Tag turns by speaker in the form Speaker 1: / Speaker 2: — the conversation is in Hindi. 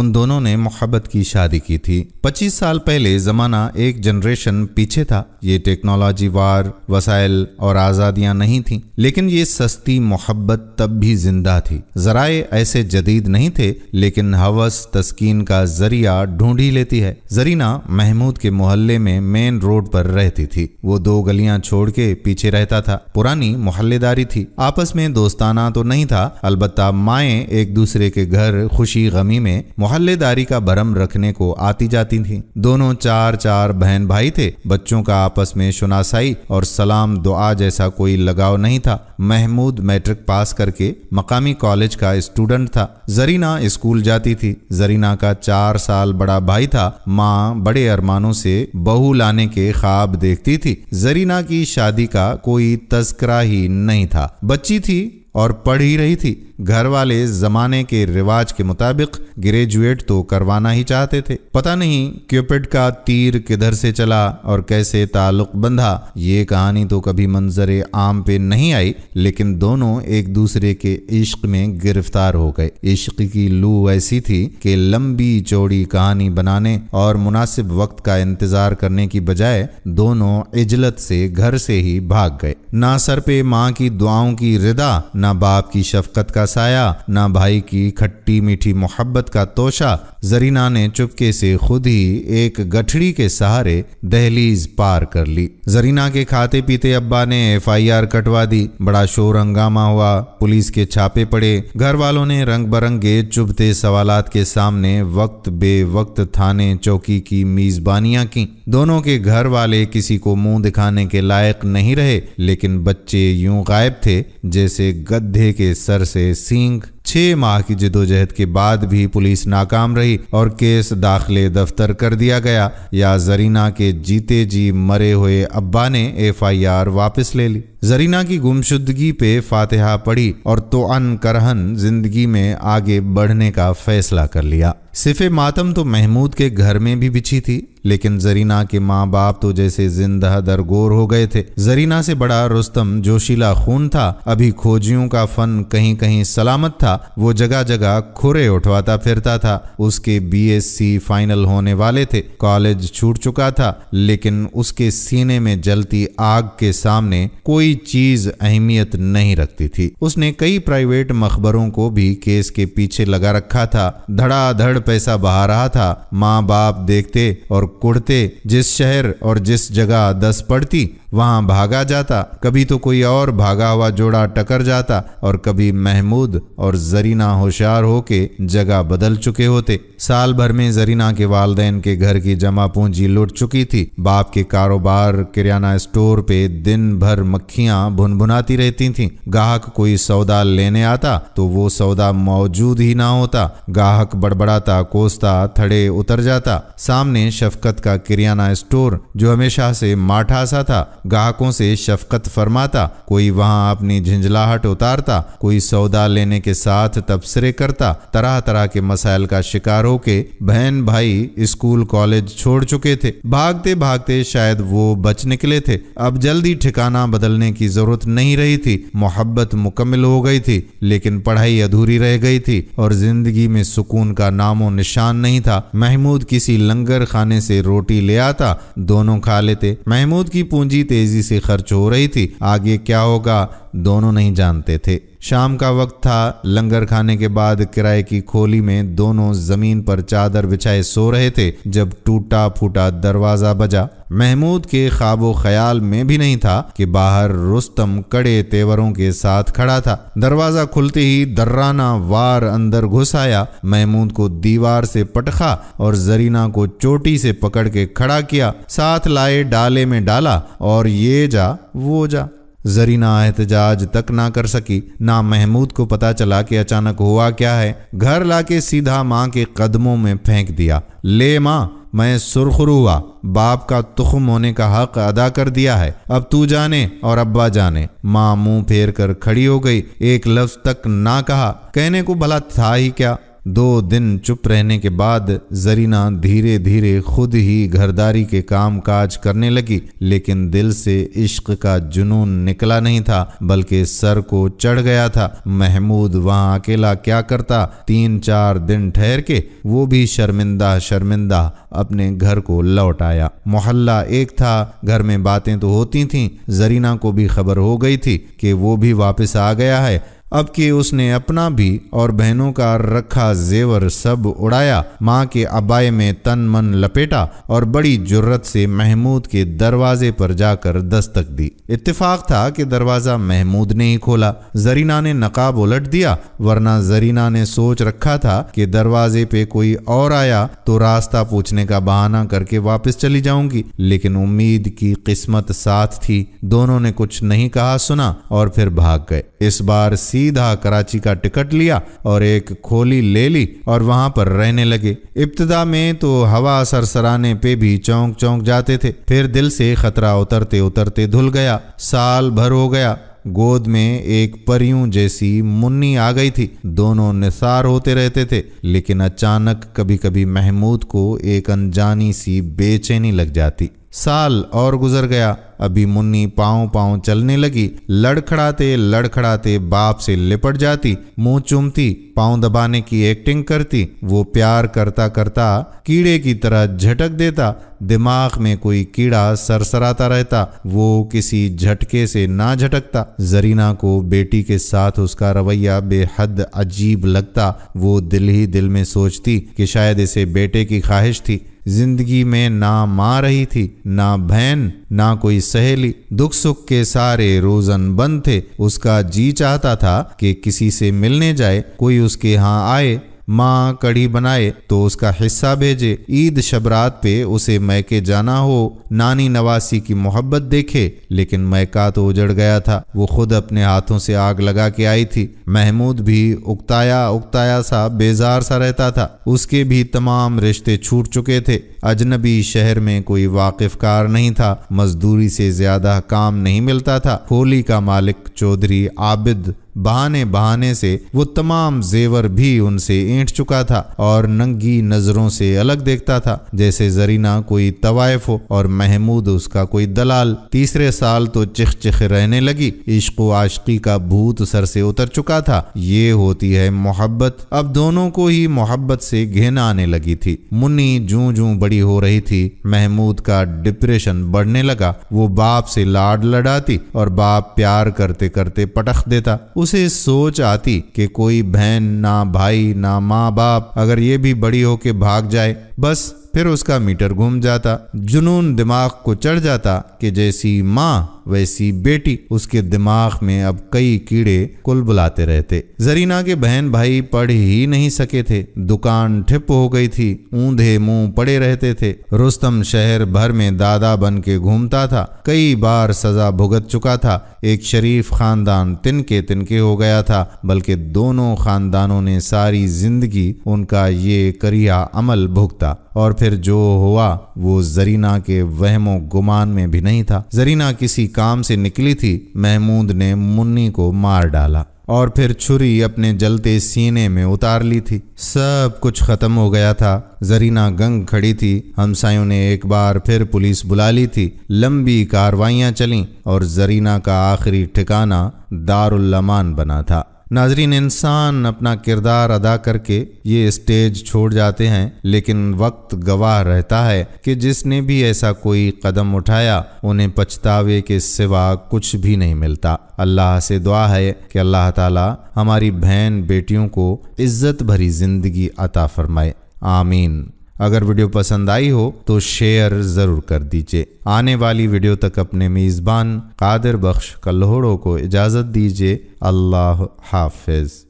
Speaker 1: उन दोनों ने मोहब्बत की शादी की थी पच्चीस साल पहले ज़माना एक जनरेशन पीछे था ये टेक्नोलॉजी वार वसाइल और आज़ादियाँ नहीं थी लेकिन ये सस्ती मोहब्बत तब भी जिंदा थी जराए ऐसे जदीद नहीं थे लेकिन हवस तस्कीन का जरिया ढूंढ ही लेती है जरीना महमूद के मोहल्ले में मेन रोड पर रहती थी वो दो गलियां छोड़ के पीछे रहता था पुरानी मोहल्लेदारी थी आपस में दोस्ताना तो नहीं था अलबत्ता माए एक दूसरे के घर खुशी गमी में मोहल्लेदारी का बरम रखने को आती जाती थी दोनों चार चार बहन भाई थे बच्चों का आपस में शुनासाई और सलाम दुआ जैसा कोई लगाव नहीं था महमूद मैट्रिक पास करके मकामी कॉलेज का स्टूडेंट था जरीना स्कूल जाती थी जरीना का चार साल बड़ा भाई था माँ बड़े अरमानों से बहू लाने के ख्वाब देखती थी जरीना की शादी का कोई तस्करा ही नहीं था बच्ची थी और पढ़ ही रही थी घर वाले जमाने के रिवाज के मुताबिक ग्रेजुएट तो करवाना ही चाहते थे पता नहीं क्यूपिड का तीर किधर से चला और कैसे ताल्लुक बंधा ये कहानी तो कभी मंजर आम पे नहीं आई लेकिन दोनों एक दूसरे के इश्क में गिरफ्तार हो गए इश्क की लू ऐसी थी कि लंबी चौड़ी कहानी बनाने और मुनासिब वक्त का इंतजार करने की बजाय दोनों इजलत से घर से ही भाग गए ना सर पे माँ की दुआओं की रिदा ना बाप की शफकत का का साया ना भाई की खट्टी मीठी मोहब्बत का तोशा जरीना ने चुपके से खुद ही एक गठड़ी के सहारे दहलीज पार कर ली जरीना के खाते पीते अब्बा ने एफ कटवा दी बड़ा शोर हंगामा हुआ पुलिस के छापे पड़े घर वालों ने रंग बरंगे चुभते सवाल के सामने वक्त बे वक्त थाने चौकी की मेजबानियां की दोनों के घर वाले किसी को मुंह दिखाने के लायक नहीं रहे लेकिन बच्चे यूं गायब थे जैसे गधे के सर से sing छह माह की जदोजहद के बाद भी पुलिस नाकाम रही और केस दाखिले दफ्तर कर दिया गया या जरीना के जीते जी मरे हुए अब्बा ने एफ आई आर वापस ले ली जरीना की गुमशुदगी पे फातिहा पड़ी और तो अन करहन जिंदगी में आगे बढ़ने का फैसला कर लिया सिफे मातम तो महमूद के घर में भी बिछी थी लेकिन जरीना के माँ बाप तो जैसे जिंदा दरगोर हो गए थे जरीना से बड़ा रुस्तम जोशीला खून था अभी खोजियों का फन कहीं कहीं सलामत था वो जगह जगह खुरे उठवाता फिरता था उसके बीएससी फाइनल होने वाले थे कॉलेज छूट चुका था लेकिन उसके सीने में जलती आग के सामने कोई चीज अहमियत नहीं रखती थी उसने कई प्राइवेट मखबरों को भी केस के पीछे लगा रखा था धड़ाधड़ पैसा बहा रहा था माँ बाप देखते और कुड़ते जिस शहर और जिस जगह दस पड़ती वहाँ भागा जाता कभी तो कोई और भागा हुआ जोड़ा टकर जाता और कभी महमूद और जरीना होशियार होके जगह बदल चुके होते साल भर में जरीना के वालदेन के घर की जमा पूंजी लुट चुकी थी बाप के कारोबार किराना स्टोर पे दिन भर मक्खियां भुनभुनाती रहती थीं। गाहक कोई सौदा लेने आता तो वो सौदा मौजूद ही ना होता गाहक बड़बड़ाता कोसता थड़े उतर जाता सामने शफकत का किराना स्टोर जो हमेशा से माठा सा था गाहकों से शफकत फरमाता कोई वहाँ अपनी झिझलाहट उतारता कोई सौदा लेने के साथ साथ तबसरे करता तरह तरह के मसाइल का शिकार हो के बहन भाई स्कूल कॉलेज छोड़ चुके थे भागते भागते शायद वो बच निकले थे अब जल्दी ठिकाना बदलने की जरूरत नहीं रही थी मोहब्बत मुकम्मल हो गई थी लेकिन पढ़ाई अधूरी रह गई थी और जिंदगी में सुकून का नामो निशान नहीं था महमूद किसी लंगर खाने से रोटी ले आता दोनों खा लेते महमूद की पूंजी तेजी से खर्च हो रही थी आगे क्या होगा दोनों नहीं जानते थे शाम का वक्त था लंगर खाने के बाद किराए की खोली में दोनों जमीन पर चादर बिछाए सो रहे थे जब टूटा फूटा दरवाजा बजा महमूद के ख्वाबो ख्याल में भी नहीं था कि बाहर रुस्तम कड़े तेवरों के साथ खड़ा था दरवाजा खुलते ही दर्राना वार अंदर घुस आया महमूद को दीवार से पटखा और जरीना को चोटी से पकड़ के खड़ा किया साथ लाए डाले में डाला और ये जा वो जा जरीना एहतजाज तक ना कर सकी ना महमूद को पता चला कि अचानक हुआ क्या है घर लाके सीधा माँ के कदमों में फेंक दिया ले माँ मैं सुरखरू हुआ बाप का तुखम होने का हक अदा कर दिया है अब तू जाने और अब्बा जाने माँ मुंह फेर कर खड़ी हो गई एक लफ्ज तक ना कहा कहने को भला था ही क्या दो दिन चुप रहने के बाद जरीना धीरे धीरे खुद ही घरदारी के काम काज करने लगी लेकिन दिल से इश्क का जुनून निकला नहीं था बल्कि सर को चढ़ गया था महमूद वहाँ अकेला क्या करता तीन चार दिन ठहर के वो भी शर्मिंदा शर्मिंदा अपने घर को लौट आया मोहल्ला एक था घर में बातें तो होती थीं जरीना को भी खबर हो गई थी कि वो भी वापस आ गया है अब कि उसने अपना भी और बहनों का रखा जेवर सब उड़ाया माँ के अबाय में तन मन लपेटा और बड़ी जुर्रत से महमूद के दरवाजे पर जाकर दस्तक दी इत्तेफाक था कि दरवाजा महमूद ने ही खोला जरीना ने नकाब उलट दिया वरना जरीना ने सोच रखा था कि दरवाजे पे कोई और आया तो रास्ता पूछने का बहाना करके वापस चली जाऊंगी लेकिन उम्मीद की किस्मत साथ थी दोनों ने कुछ नहीं कहा सुना और फिर भाग गए इस बार सी सीधा कराची का टिकट लिया और एक खोली ले ली और वहां पर रहने लगे इब्तदा में तो हवा सरसराने पे भी चौंक चौंक जाते थे फिर दिल से खतरा उतरते उतरते धुल गया साल भर हो गया गोद में एक परियों जैसी मुन्नी आ गई थी दोनों निसार होते रहते थे लेकिन अचानक कभी कभी महमूद को एक अनजानी सी बेचैनी लग जाती साल और गुजर गया अभी मुन्नी पाँव पाँव चलने लगी लड़खड़ाते लड़खड़ाते बाप से लिपट जाती मुंह चूमती पाँव दबाने की एक्टिंग करती वो प्यार करता करता कीड़े की तरह झटक देता दिमाग में कोई कीड़ा सरसराता रहता वो किसी झटके से ना झटकता जरीना को बेटी के साथ उसका रवैया बेहद अजीब लगता वो दिल ही दिल में सोचती कि शायद इसे बेटे की ख्वाहिश थी जिंदगी में ना माँ रही थी ना बहन ना कोई सहेली दुख सुख के सारे रोजन बंद थे उसका जी चाहता था कि किसी से मिलने जाए कोई उसके यहाँ आए माँ कड़ी बनाए तो उसका हिस्सा भेजे ईद शबरात पे उसे मैके जाना हो नानी नवासी की मोहब्बत देखे लेकिन मैका तो उजड़ गया था वो खुद अपने हाथों से आग लगा के आई थी महमूद भी उकताया उकताया सा बेजार सा रहता था उसके भी तमाम रिश्ते छूट चुके थे अजनबी शहर में कोई वाकिफकार नहीं था मजदूरी से ज्यादा काम नहीं मिलता था होली का मालिक चौधरी आबिद बहाने बहाने से वो तमाम जेवर भी उनसे ऐंठ चुका था और नंगी नजरों से अलग देखता था जैसे जरीना कोई तवायफ हो और महमूद उसका कोई दलाल तीसरे साल तो चिख चिख रहने लगी इश्क आशकी का भूत सर से उतर चुका था ये होती है मोहब्बत अब दोनों को ही मोहब्बत से घिन आने लगी थी मुन्नी जू जू बड़ी हो रही थी महमूद का डिप्रेशन बढ़ने लगा वो बाप से लाड लड़ाती और बाप प्यार करते करते पटख देता उसे सोच आती कि कोई बहन ना भाई ना माँ बाप अगर ये भी बड़ी हो के भाग जाए बस फिर उसका मीटर घूम जाता जुनून दिमाग को चढ़ जाता कि जैसी माँ वैसी बेटी उसके दिमाग में अब कई कीड़े कुल बुलाते रहते जरीना के बहन भाई पढ़ ही नहीं सके थे दुकान ठिप हो गई थी ऊंधे मुंह पड़े रहते थे रुस्तम शहर भर में दादा बन के घूमता था कई बार सजा भुगत चुका था एक शरीफ खानदान तिनके तिनके हो गया था बल्कि दोनों खानदानों ने सारी जिंदगी उनका ये करिया अमल भुगता और फिर फिर जो हुआ वो जरीना के वहमो गुमान में भी नहीं था जरीना किसी काम से निकली थी महमूद ने मुन्नी को मार डाला और फिर छुरी अपने जलते सीने में उतार ली थी सब कुछ खत्म हो गया था जरीना गंग खड़ी थी हमसायों ने एक बार फिर पुलिस बुला ली थी लंबी कार्रवाइयां चलीं और जरीना का आखिरी ठिकाना दारुल्लमान बना था नाजरीन इंसान अपना किरदार अदा करके ये स्टेज छोड़ जाते हैं लेकिन वक्त गवाह रहता है कि जिसने भी ऐसा कोई कदम उठाया उन्हें पछतावे के सिवा कुछ भी नहीं मिलता अल्लाह से दुआ है कि अल्लाह ताला हमारी बहन बेटियों को इज्जत भरी जिंदगी अता फरमाए आमीन अगर वीडियो पसंद आई हो तो शेयर ज़रूर कर दीजिए आने वाली वीडियो तक अपने मेज़बान कादिर बख्श कल्होड़ों को इजाज़त दीजिए अल्लाह हाफिज़